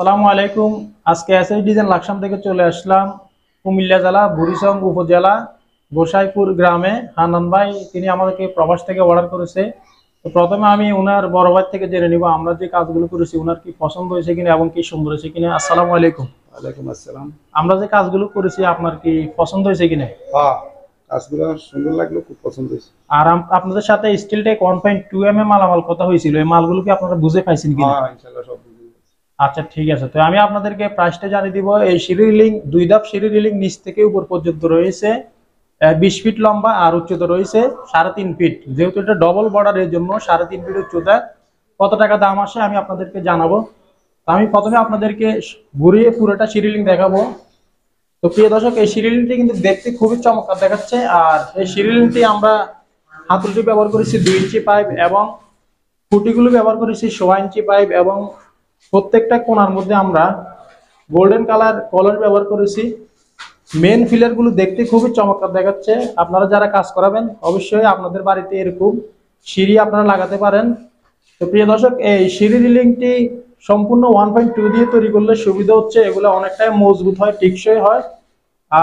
সালামু আলাইকুম আজকে এস এসএস ডিজাইন লাকসাম থেকে চলে আসলাম কুমিল্লা জেলা বুড়িসং উপজেলা গোসাইপুর গ্রামে হানান ভাই তিনি আমাদেরকে প্রবাস থেকে অর্ডার করেছে তো প্রথমে আমি ওনার বড় ভাই থেকে জেনে নিব আমরা যে কাজগুলো করেছি ওনার কি পছন্দ হয়েছে কিনা এবং কি সুন্দর হয়েছে কিনা আসসালামু আলাইকুম ওয়ালাইকুম আসসালাম আমরা যে কাজগুলো করেছি আপনার কি পছন্দ হয়েছে কিনা হ্যাঁ কাজগুলো সুন্দর লাগলো খুব পছন্দ হয়েছে আর আপনাদের সাথে স্টিল টেক 1.2 এমএম মালামাল কথা হয়েছিল এই মালগুলো কি আপনারা বুঝে পাইছেন কিনা হ্যাঁ ইনশাআল্লাহ সব আচ্ছা ঠিক আছে তো আমি আপনাদেরকে প্রাইসটা জানিয়ে দিব এই সিঁড়ি দুই ধাপ সিঁড়ি নিচ থেকে উপর পর্যন্ত রয়েছে বিশ ফিট লম্বা আর উচ্চতা রয়েছে সাড়ে তিন ফিট যেহেতু এটা ডবল বর্ডারের জন্য সাড়ে তিন ফিট উচ্চতা কত টাকা দাম আসে আমি আপনাদেরকে জানাবো আমি প্রথমে আপনাদেরকে ঘুরিয়ে পুরোটা সিঁড়িলিং দেখাবো তো প্রিয় দর্শক এই সিঁড়িলিংটি কিন্তু দেখতে খুবই চমৎকার দেখাচ্ছে আর এই সিঁড়িলিংটি আমরা হাতুলটি ব্যবহার করেছি দুই ইঞ্চি পাইপ এবং খুঁটিগুলো ব্যবহার করেছি সোয়া ইঞ্চি পাইপ এবং প্রত্যেকটা কোনার মধ্যে আমরা গোল্ডেন কালার কলার ব্যবহার করেছি মেন ফিলারগুলো দেখতে খুবই চমৎকার দেখাচ্ছে আপনারা যারা কাজ করাবেন অবশ্যই আপনাদের বাড়িতে এরকম সিঁড়ি আপনারা লাগাতে পারেন তো প্রিয় দর্শক এই সিঁড়ি রিলিংটি সম্পূর্ণ ওয়ান পয়েন্ট টু দিয়ে তৈরি করলে সুবিধা হচ্ছে এগুলো অনেকটাই মজবুত হয় টিকসই হয়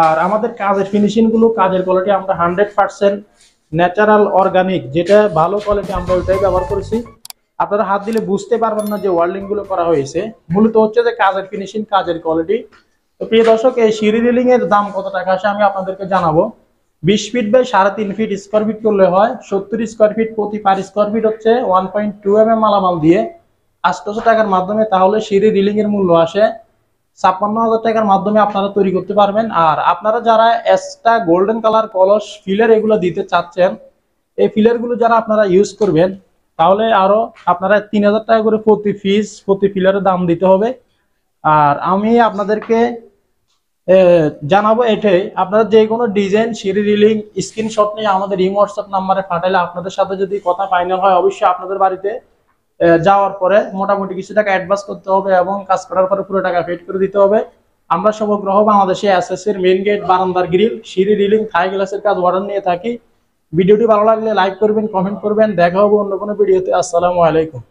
আর আমাদের কাজের ফিনিশিংগুলো কাজের কোয়ালিটি আমরা হান্ড্রেড পার্সেন্ট ন্যাচারাল অর্গানিক যেটা ভালো কোয়ালিটি আমরা ওইটাই ব্যবহার করেছি আপনারা হাত দিলে বুঝতে পারবেন না যে ওয়ার্ল্ডিং গুলো করা হয়েছে মূলত হচ্ছে যে কাজের ফিনিশিং কাজের কোয়ালিটি তো প্রিয় দর্শক এই সিঁড়ি রিলিং এর দাম কত টাকা আসে আমি আপনাদেরকে জানাবো বিশ ফিট বাই সাড়ে তিন ফিট স্কোয়ার ফিট করলে হয় সত্তর স্কোয়ার ফিট প্রতি পার স্কোয়ার ফিট হচ্ছে one point two M M মালামাল দিয়ে আষ্টশো টাকার মাধ্যমে তাহলে সিঁড়ি রিলিং এর মূল্য আসে ছাপ্পান্ন হাজার টাকার মাধ্যমে আপনারা তৈরি করতে পারবেন আর আপনারা যারা এক্সট্রা গোল্ডেন কালার কলস ফিলার এগুলো দিতে চাচ্ছেন এই ফিলারগুলো যারা আপনারা ইউজ করবেন তাহলে আরো আপনারা তিন হাজার টাকা করে প্রতি ফিস প্রতি ফিলারে দাম দিতে হবে আর আমি আপনাদেরকে জানাবো এটাই আপনারা যে কোনো ডিজাইন সিরি রিলিং স্ক্রিনশট নিয়ে আমাদের ইম হোয়াটসঅ্যাপ নাম্বারে পাঠালে আপনাদের সাথে যদি কথা ফাইনাল হয় অবশ্যই আপনাদের বাড়িতে যাওয়ার পরে মোটামুটি কিছু টাকা অ্যাডভান্স করতে হবে এবং কাজ করার পরে পুরো টাকা পেড করে দিতে হবে আমরা সমগ্র বাংলাদেশে এসএসসির মেন গেট বারান্দার গ্রিল সিরি রিলিং থাই গ্লাসের কাজ অর্ডার নিয়ে থাকি ভিডিওটি ভালো লাগলে লাইক করবেন কমেন্ট করবেন দেখা হবে অন্য কোনো ভিডিওতে আসসালামু আলাইকুম